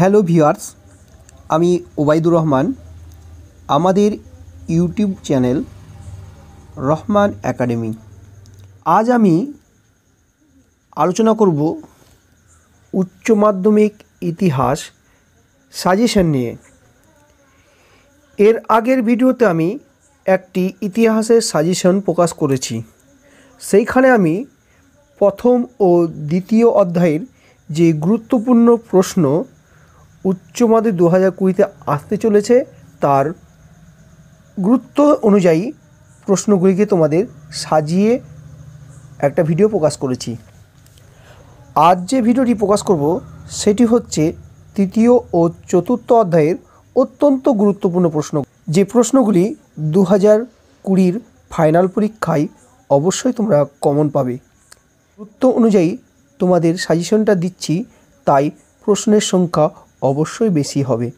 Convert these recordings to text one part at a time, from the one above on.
hello viewers আমি ওবায়দুর রহমান আমাদের YouTube channel Rahman academy আজ আমি আলোচনা করব উচ্চ মাধ্যমিক ইতিহাস সাজেশন নিয়ে এর আগের ভিডিওতে আমি একটি ইতিহাসের সাজেশন প্রকাশ করেছি সেইখানে আমি প্রথম ও দ্বিতীয় অধ্যায়ের যে গুরুত্বপূর্ণ প্রশ্ন উচ্চমাদে দু হাজার কুড়িতে আসতে চলেছে তার গুরুত্ব অনুযায়ী প্রশ্নগুলিকে তোমাদের সাজিয়ে একটা ভিডিও প্রকাশ করেছি আজ যে ভিডিওটি প্রকাশ করব সেটি হচ্ছে তৃতীয় ও চতুর্থ অধ্যায়ের অত্যন্ত গুরুত্বপূর্ণ প্রশ্ন যে প্রশ্নগুলি দু হাজার কুড়ির ফাইনাল পরীক্ষায় অবশ্যই তোমরা কমন পাবে গুরুত্ব অনুযায়ী তোমাদের সাজেশনটা দিচ্ছি তাই প্রশ্নের সংখ্যা অবশ্যই বেশি হবে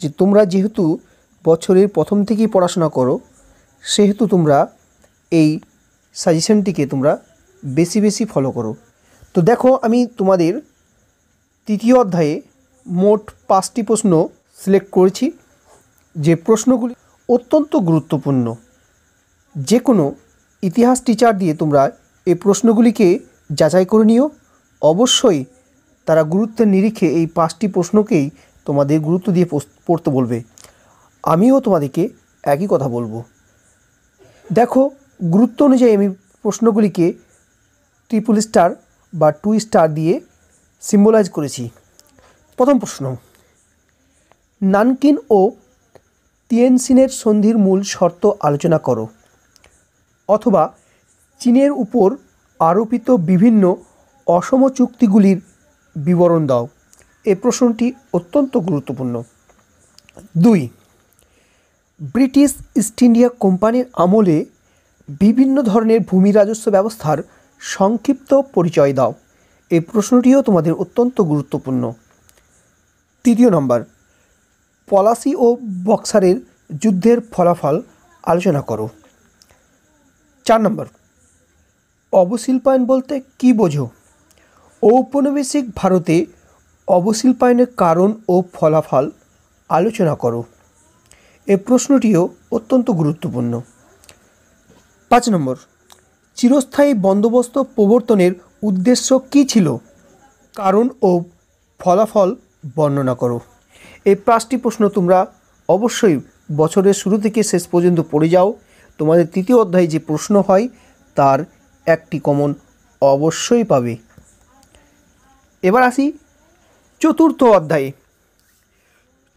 যে তোমরা যেহেতু বছরের প্রথম থেকেই পড়াশোনা করো সেহেতু তোমরা এই সাজেশনটিকে তোমরা বেশি বেশি ফলো করো তো দেখো আমি তোমাদের তৃতীয় অধ্যায়ে মোট পাঁচটি প্রশ্ন সিলেক্ট করেছি যে প্রশ্নগুলি অত্যন্ত গুরুত্বপূর্ণ যে কোনো ইতিহাস টিচার দিয়ে তোমরা এই প্রশ্নগুলিকে যাচাই করে নিও অবশ্যই তারা গুরুত্বের নিরিখে এই পাঁচটি প্রশ্নকেই তোমাদের গুরুত্ব দিয়ে পড়তে বলবে আমিও তোমাদেরকে একই কথা বলবো দেখো গুরুত্ব অনুযায়ী আমি প্রশ্নগুলিকে ট্রিপল স্টার বা টু স্টার দিয়ে সিম্বলাইজ করেছি প্রথম প্রশ্ন নানকিন ও তিয়েনসিনের সন্ধির মূল শর্ত আলোচনা করো অথবা চীনের উপর আরোপিত বিভিন্ন অসম চুক্তিগুলির বিবরণ দাও এই প্রশ্নটি অত্যন্ত গুরুত্বপূর্ণ দুই ব্রিটিশ ইস্ট ইন্ডিয়া কোম্পানির আমলে বিভিন্ন ধরনের ভূমি রাজস্ব ব্যবস্থার সংক্ষিপ্ত পরিচয় দাও এই প্রশ্নটিও তোমাদের অত্যন্ত গুরুত্বপূর্ণ তৃতীয় নম্বর পলাশি ও বক্সারের যুদ্ধের ফলাফল আলোচনা করো চার নম্বর অবশিল্পায়ন বলতে কি বোঝো ঔপনিবেশিক ভারতে অবশিল্পায়নের কারণ ও ফলাফল আলোচনা করো এ প্রশ্নটিও অত্যন্ত গুরুত্বপূর্ণ পাঁচ নম্বর চিরস্থায়ী বন্দোবস্ত প্রবর্তনের উদ্দেশ্য কি ছিল কারণ ও ফলাফল বর্ণনা করো এই পাঁচটি প্রশ্ন তোমরা অবশ্যই বছরের শুরু থেকে শেষ পর্যন্ত পড়ে যাও তোমাদের তৃতীয় অধ্যায়ে যে প্রশ্ন হয় তার একটি কমন অবশ্যই পাবে এবার আসি চতুর্থ অধ্যায়ে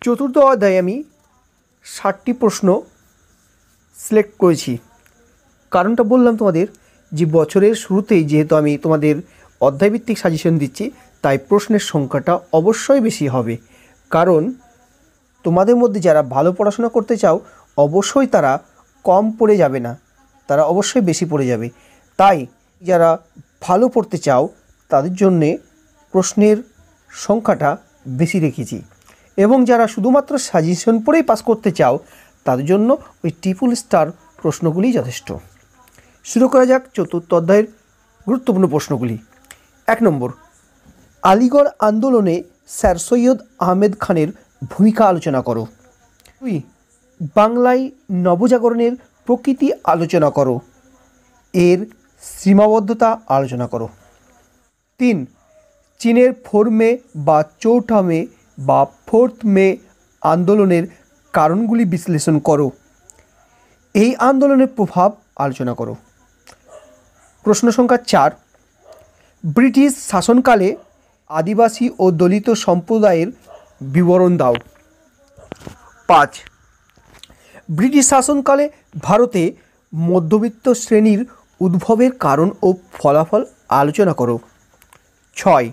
চতুর্থ অধ্যায়ে আমি ষাটটি প্রশ্ন সিলেক্ট করেছি কারণটা বললাম তোমাদের যে বছরের শুরুতেই যেহেতু আমি তোমাদের অধ্যায়ভিত্তিক সাজেশন দিচ্ছি তাই প্রশ্নের সংখ্যাটা অবশ্যই বেশি হবে কারণ তোমাদের মধ্যে যারা ভালো পড়াশোনা করতে চাও অবশ্যই তারা কম পড়ে যাবে না তারা অবশ্যই বেশি পড়ে যাবে তাই যারা ভালো পড়তে চাও তাদের জন্যে প্রশ্নের সংখ্যাটা বেশি রেখেছি এবং যারা শুধুমাত্র সাজেশন পড়েই পাস করতে চাও তাদের জন্য ওই ট্রিপুল স্টার প্রশ্নগুলি যথেষ্ট শুরু করা যাক চতুর্থ অধ্যায়ের গুরুত্বপূর্ণ প্রশ্নগুলি এক নম্বর আলিগড় আন্দোলনে স্যার সৈয়দ আহমেদ খানের ভূমিকা আলোচনা করো দুই বাংলায় নবজাগরণের প্রকৃতি আলোচনা করো এর সীমাবদ্ধতা আলোচনা করো তিন চীনের ফোর মে বা চৌঠা মে বা ফোর্থ মে আন্দোলনের কারণগুলি বিশ্লেষণ করো এই আন্দোলনের প্রভাব আলোচনা করো প্রশ্ন সংখ্যা চার ব্রিটিশ শাসনকালে আদিবাসী ও দলিত সম্প্রদায়ের বিবরণ দাও পাঁচ ব্রিটিশ শাসনকালে ভারতে মধ্যবিত্ত শ্রেণীর উদ্ভবের কারণ ও ফলাফল আলোচনা করো ছয়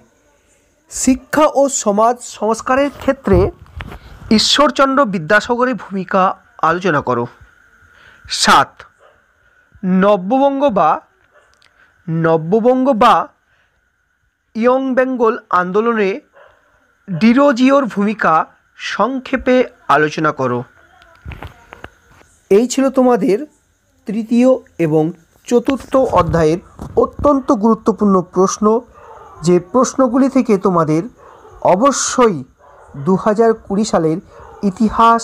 শিক্ষা ও সমাজ সংস্কারের ক্ষেত্রে ঈশ্বরচন্দ্র বিদ্যাসাগরের ভূমিকা আলোচনা করো সাত নব্যবঙ্গ বা নব্যবঙ্গ বা ইয়ং বেঙ্গল আন্দোলনে ডিরোজিওর ভূমিকা সংক্ষেপে আলোচনা করো এই ছিল তোমাদের তৃতীয় এবং চতুর্থ অধ্যায়ের অত্যন্ত গুরুত্বপূর্ণ প্রশ্ন যে প্রশ্নগুলি থেকে তোমাদের অবশ্যই দু হাজার কুড়ি সালের ইতিহাস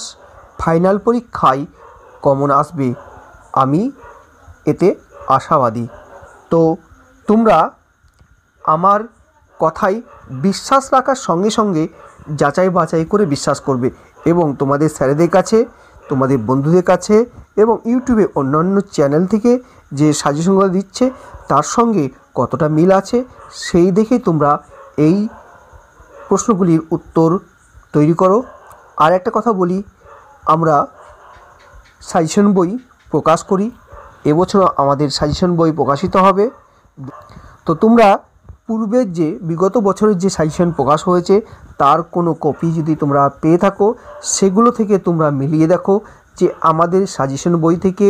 ফাইনাল পরীক্ষায় কমন আসবে আমি এতে আশাবাদী তো তোমরা আমার কথায় বিশ্বাস রাখার সঙ্গে সঙ্গে যাচাই বাছাই করে বিশ্বাস করবে এবং তোমাদের স্যারেদের কাছে তোমাদের বন্ধুদের কাছে এবং ইউটিউবে অন্যান্য চ্যানেল থেকে যে সাজেশনগুলো দিচ্ছে তার সঙ্গে কতটা মিল আছে সেই দেখেই তোমরা এই প্রশ্নগুলির উত্তর তৈরি করো আর একটা কথা বলি আমরা সাজেশন বই প্রকাশ করি এবছর আমাদের সাজেশন বই প্রকাশিত হবে তো তোমরা পূর্বের যে বিগত বছরের যে সাজেশন প্রকাশ হয়েছে তার কোনো কপি যদি তোমরা পেয়ে থাকো সেগুলো থেকে তোমরা মিলিয়ে দেখো যে আমাদের সাজেশন বই থেকে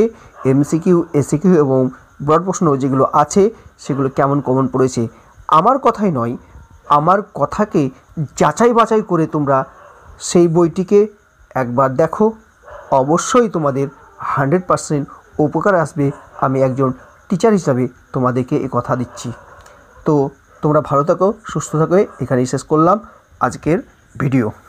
এমসিকিউ এসিকিউ এবং ব্রড প্রশ্ন যেগুলো আছে সেগুলো কেমন কমন পড়েছে আমার কথাই নয় আমার কথাকে যাচাই বাছাই করে তোমরা সেই বইটিকে একবার দেখো অবশ্যই তোমাদের হান্ড্রেড পারসেন্ট উপকার আসবে আমি একজন টিচার হিসাবে তোমাদেরকে এ কথা দিচ্ছি তো তোমরা ভালো থাকো সুস্থ থাকো এখানেই শেষ করলাম আজকের ভিডিও